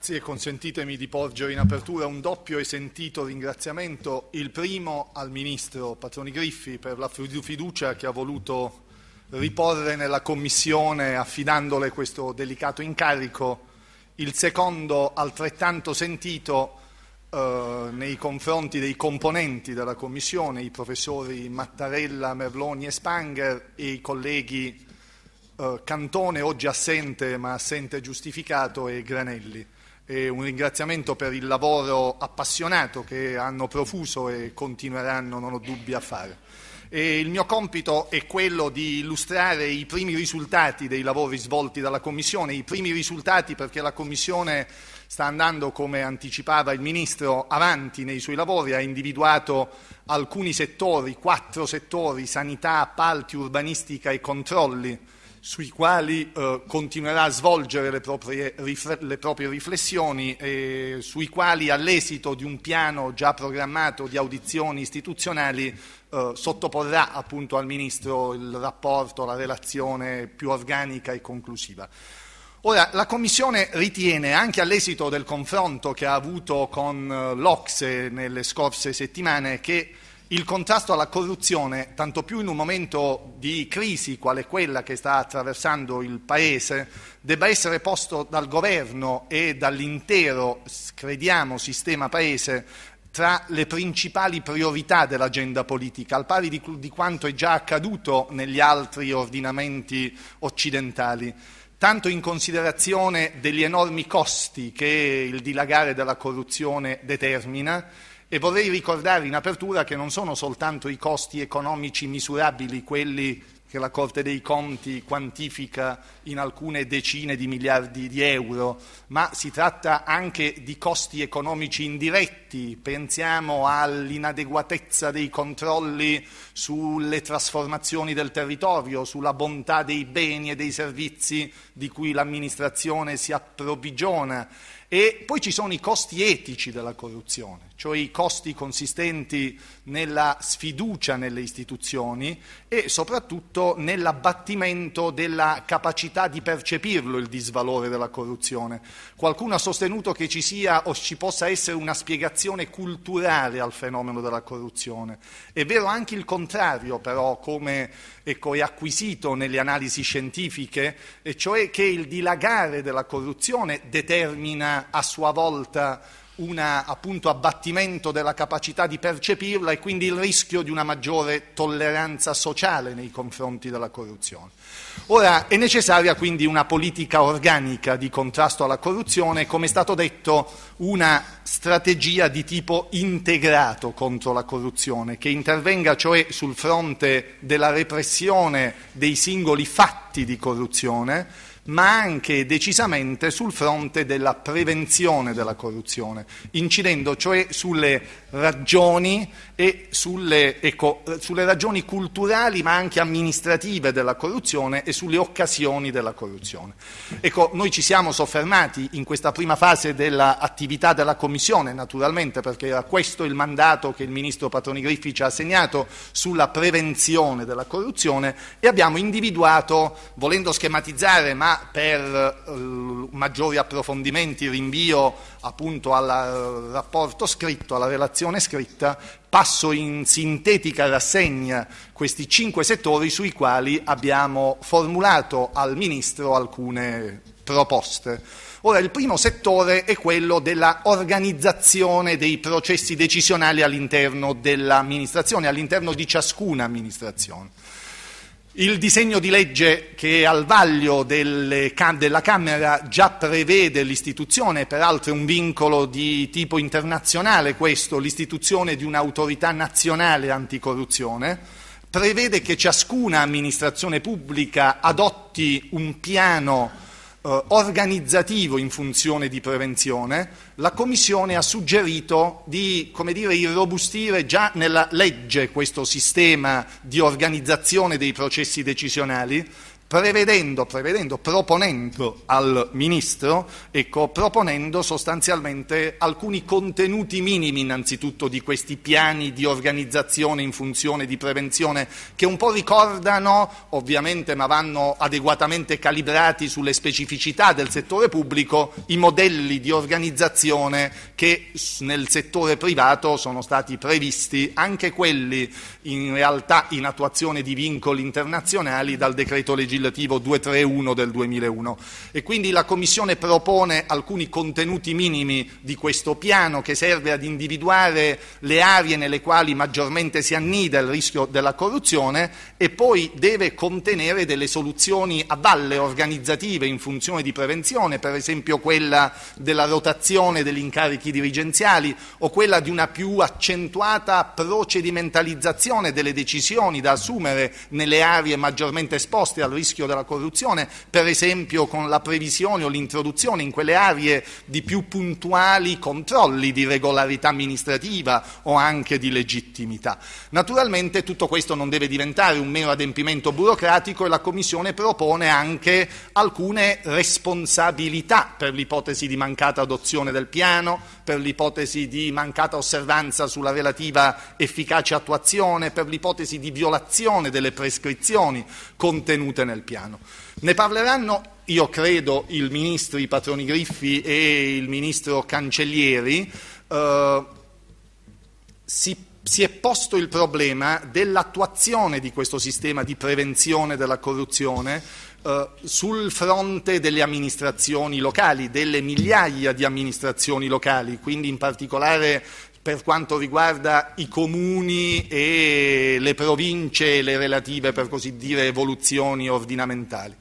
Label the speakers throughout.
Speaker 1: Grazie, consentitemi di porgere in apertura un doppio e sentito ringraziamento, il primo al Ministro Patroni Griffi per la fiducia che ha voluto riporre nella Commissione affidandole questo delicato incarico, il secondo altrettanto sentito eh, nei confronti dei componenti della Commissione, i professori Mattarella, Merloni e Spanger e i colleghi eh, Cantone, oggi assente ma assente giustificato, e Granelli e un ringraziamento per il lavoro appassionato che hanno profuso e continueranno, non ho dubbi, a fare. E il mio compito è quello di illustrare i primi risultati dei lavori svolti dalla Commissione, i primi risultati perché la Commissione sta andando, come anticipava il Ministro, avanti nei suoi lavori, ha individuato alcuni settori, quattro settori, sanità, appalti, urbanistica e controlli sui quali eh, continuerà a svolgere le proprie, le proprie riflessioni, e sui quali all'esito di un piano già programmato di audizioni istituzionali eh, sottoporrà appunto al Ministro il rapporto, la relazione più organica e conclusiva. Ora, la Commissione ritiene, anche all'esito del confronto che ha avuto con eh, l'Ocse nelle scorse settimane, che il contrasto alla corruzione, tanto più in un momento di crisi quale quella che sta attraversando il Paese, debba essere posto dal governo e dall'intero, crediamo, sistema Paese tra le principali priorità dell'agenda politica, al pari di, di quanto è già accaduto negli altri ordinamenti occidentali tanto in considerazione degli enormi costi che il dilagare della corruzione determina e vorrei ricordare in apertura che non sono soltanto i costi economici misurabili quelli che la Corte dei Conti quantifica in alcune decine di miliardi di euro, ma si tratta anche di costi economici indiretti, pensiamo all'inadeguatezza dei controlli sulle trasformazioni del territorio, sulla bontà dei beni e dei servizi di cui l'amministrazione si approvvigiona e poi ci sono i costi etici della corruzione, cioè i costi consistenti nella sfiducia nelle istituzioni e soprattutto nell'abbattimento della capacità di percepirlo il disvalore della corruzione. Qualcuno ha sostenuto che ci sia o ci possa essere una spiegazione culturale al fenomeno della corruzione. È vero anche il contrario, però, come ecco, è acquisito nelle analisi scientifiche, e cioè che il dilagare della corruzione determina a sua volta un abbattimento della capacità di percepirla e quindi il rischio di una maggiore tolleranza sociale nei confronti della corruzione. Ora è necessaria quindi una politica organica di contrasto alla corruzione, come è stato detto una strategia di tipo integrato contro la corruzione, che intervenga cioè sul fronte della repressione dei singoli fatti di corruzione, ma anche decisamente sul fronte della prevenzione della corruzione, incidendo cioè sulle ragioni, sulle, ecco, sulle ragioni culturali ma anche amministrative della corruzione e sulle occasioni della corruzione. Ecco, noi ci siamo soffermati in questa prima fase dell'attività della Commissione, naturalmente, perché era questo il mandato che il Ministro Patroni Griffi ci ha assegnato sulla prevenzione della corruzione e abbiamo individuato, volendo schematizzare ma per eh, maggiori approfondimenti rinvio appunto al eh, rapporto scritto, alla relazione scritta, passo in sintetica rassegna questi cinque settori sui quali abbiamo formulato al Ministro alcune proposte. Ora, il primo settore è quello della organizzazione dei processi decisionali all'interno dell'amministrazione, all'interno di ciascuna amministrazione. Il disegno di legge che è al vaglio delle, della Camera già prevede l'istituzione, peraltro è un vincolo di tipo internazionale questo, l'istituzione di un'autorità nazionale anticorruzione, prevede che ciascuna amministrazione pubblica adotti un piano eh, organizzativo in funzione di prevenzione, la Commissione ha suggerito di dire, irrobustire già nella legge questo sistema di organizzazione dei processi decisionali prevedendo, prevedendo, proponendo al Ministro, ecco, proponendo sostanzialmente alcuni contenuti minimi innanzitutto di questi piani di organizzazione in funzione di prevenzione che un po' ricordano, ovviamente, ma vanno adeguatamente calibrati sulle specificità del settore pubblico, i modelli di organizzazione che nel settore privato sono stati previsti, anche quelli in realtà in attuazione di vincoli internazionali dal decreto legislativo legislativo 231 del 2001 e quindi la Commissione propone alcuni contenuti minimi di questo piano che serve ad individuare le aree nelle quali maggiormente si annida il rischio della corruzione e poi deve contenere delle soluzioni a valle organizzative in funzione di prevenzione, per esempio quella della rotazione degli incarichi dirigenziali o quella di una più accentuata procedimentalizzazione delle decisioni da assumere nelle aree maggiormente esposte al rischio rischio della corruzione, per esempio con la previsione o l'introduzione in quelle aree di più puntuali controlli di regolarità amministrativa o anche di legittimità. Naturalmente tutto questo non deve diventare un mero adempimento burocratico e la Commissione propone anche alcune responsabilità per l'ipotesi di mancata adozione del piano, per l'ipotesi di mancata osservanza sulla relativa efficace attuazione, per l'ipotesi di violazione delle prescrizioni contenute nel il piano. Ne parleranno, io credo, il ministro Patroni Griffi e il ministro Cancellieri. Eh, si, si è posto il problema dell'attuazione di questo sistema di prevenzione della corruzione Uh, sul fronte delle amministrazioni locali, delle migliaia di amministrazioni locali, quindi in particolare per quanto riguarda i comuni e le province e le relative, per così dire, evoluzioni ordinamentali.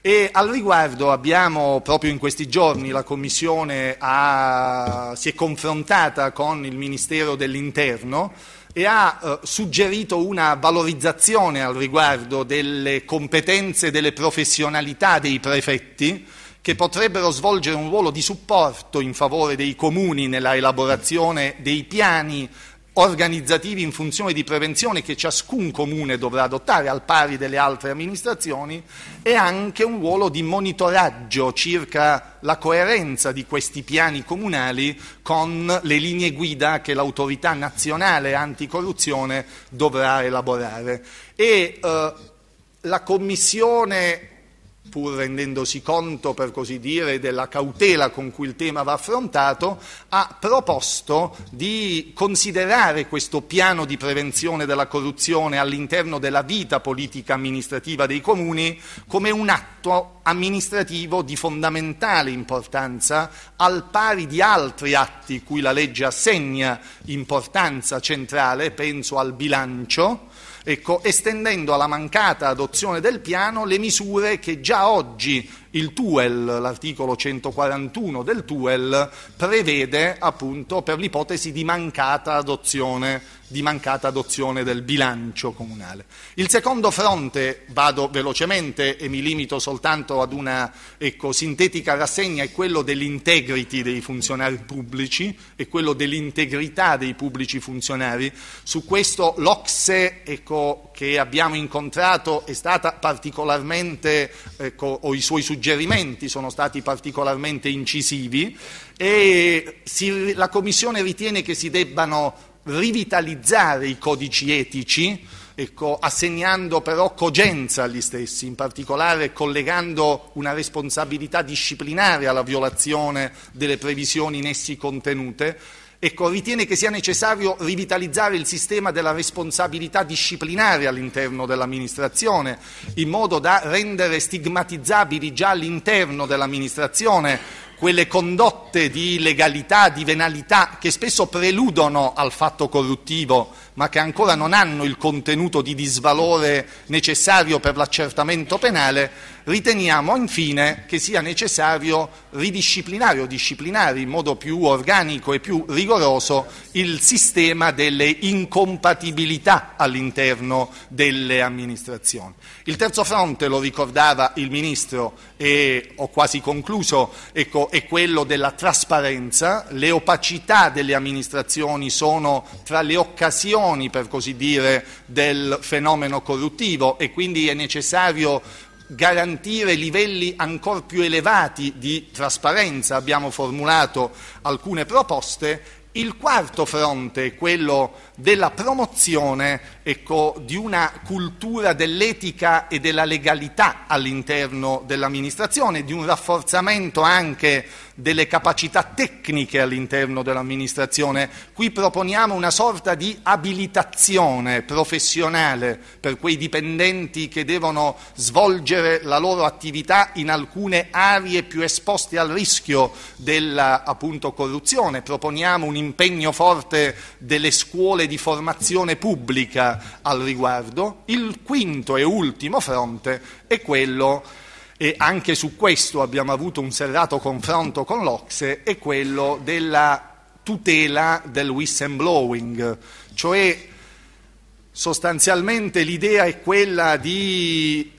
Speaker 1: E al riguardo abbiamo proprio in questi giorni la Commissione ha, si è confrontata con il Ministero dell'Interno e ha eh, suggerito una valorizzazione al riguardo delle competenze e delle professionalità dei prefetti che potrebbero svolgere un ruolo di supporto in favore dei comuni nella elaborazione dei piani organizzativi in funzione di prevenzione che ciascun comune dovrà adottare al pari delle altre amministrazioni e anche un ruolo di monitoraggio circa la coerenza di questi piani comunali con le linee guida che l'autorità nazionale anticorruzione dovrà elaborare. E, eh, la Commissione pur rendendosi conto, per così dire, della cautela con cui il tema va affrontato, ha proposto di considerare questo piano di prevenzione della corruzione all'interno della vita politica amministrativa dei comuni come un atto amministrativo di fondamentale importanza, al pari di altri atti cui la legge assegna importanza centrale, penso al bilancio, ecco, estendendo alla mancata adozione del piano le misure che già oggi il TUEL, l'articolo 141 del TUEL, prevede appunto per l'ipotesi di mancata adozione, di mancata adozione del bilancio comunale. Il secondo fronte, vado velocemente e mi limito soltanto ad una ecco, sintetica rassegna, è quello dell'integrity dei funzionari pubblici e quello dell'integrità dei pubblici funzionari. Su questo l'Ocse ecco, che abbiamo incontrato è stata particolarmente, ecco, o i suoi suggerimenti sono stati particolarmente incisivi e si, la Commissione ritiene che si debbano rivitalizzare i codici etici, ecco, assegnando però cogenza agli stessi, in particolare collegando una responsabilità disciplinare alla violazione delle previsioni in essi contenute Ecco, ritiene che sia necessario rivitalizzare il sistema della responsabilità disciplinare all'interno dell'amministrazione, in modo da rendere stigmatizzabili già all'interno dell'amministrazione quelle condotte di legalità, di venalità che spesso preludono al fatto corruttivo, ma che ancora non hanno il contenuto di disvalore necessario per l'accertamento penale Riteniamo infine che sia necessario ridisciplinare o disciplinare in modo più organico e più rigoroso il sistema delle incompatibilità all'interno delle amministrazioni. Il terzo fronte, lo ricordava il Ministro e ho quasi concluso, ecco, è quello della trasparenza. Le opacità delle amministrazioni sono tra le occasioni, per così dire, del fenomeno corruttivo e quindi è necessario garantire livelli ancora più elevati di trasparenza, abbiamo formulato alcune proposte. Il quarto fronte è quello della promozione ecco, di una cultura dell'etica e della legalità all'interno dell'amministrazione, di un rafforzamento anche delle capacità tecniche all'interno dell'amministrazione. Qui proponiamo una sorta di abilitazione professionale per quei dipendenti che devono svolgere la loro attività in alcune aree più esposte al rischio della appunto, corruzione. Proponiamo un impegno forte delle scuole di formazione pubblica al riguardo. Il quinto e ultimo fronte è quello e anche su questo abbiamo avuto un serrato confronto con l'Ocse, è quello della tutela del whistleblowing, cioè sostanzialmente l'idea è quella di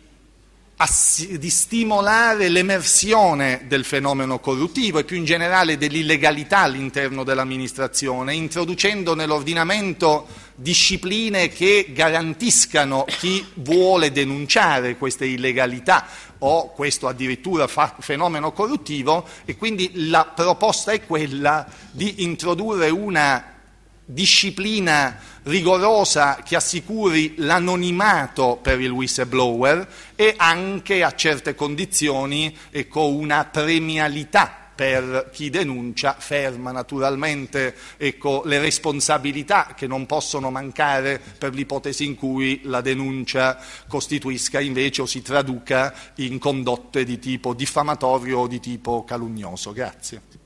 Speaker 1: di stimolare l'emersione del fenomeno corruttivo e più in generale dell'illegalità all'interno dell'amministrazione, introducendo nell'ordinamento discipline che garantiscano chi vuole denunciare queste illegalità o questo addirittura fenomeno corruttivo e quindi la proposta è quella di introdurre una disciplina rigorosa che assicuri l'anonimato per il whistleblower e anche a certe condizioni ecco, una premialità per chi denuncia, ferma naturalmente ecco, le responsabilità che non possono mancare per l'ipotesi in cui la denuncia costituisca invece o si traduca in condotte di tipo diffamatorio o di tipo calunnioso. Grazie.